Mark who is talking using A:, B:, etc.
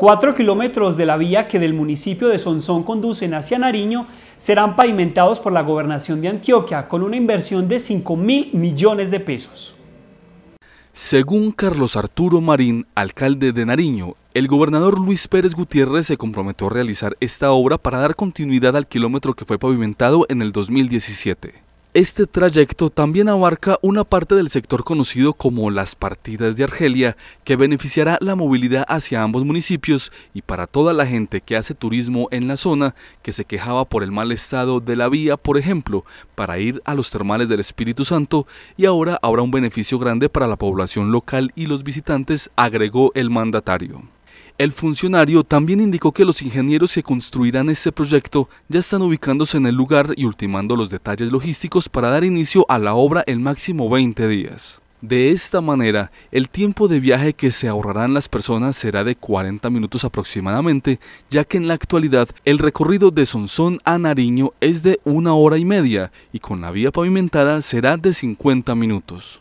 A: Cuatro kilómetros de la vía que del municipio de Sonsón conducen hacia Nariño serán pavimentados por la gobernación de Antioquia con una inversión de 5 mil millones de pesos.
B: Según Carlos Arturo Marín, alcalde de Nariño, el gobernador Luis Pérez Gutiérrez se comprometió a realizar esta obra para dar continuidad al kilómetro que fue pavimentado en el 2017. Este trayecto también abarca una parte del sector conocido como las partidas de Argelia, que beneficiará la movilidad hacia ambos municipios y para toda la gente que hace turismo en la zona, que se quejaba por el mal estado de la vía, por ejemplo, para ir a los termales del Espíritu Santo, y ahora habrá un beneficio grande para la población local y los visitantes, agregó el mandatario. El funcionario también indicó que los ingenieros que construirán este proyecto ya están ubicándose en el lugar y ultimando los detalles logísticos para dar inicio a la obra el máximo 20 días. De esta manera, el tiempo de viaje que se ahorrarán las personas será de 40 minutos aproximadamente, ya que en la actualidad el recorrido de Sonsón a Nariño es de una hora y media y con la vía pavimentada será de 50 minutos.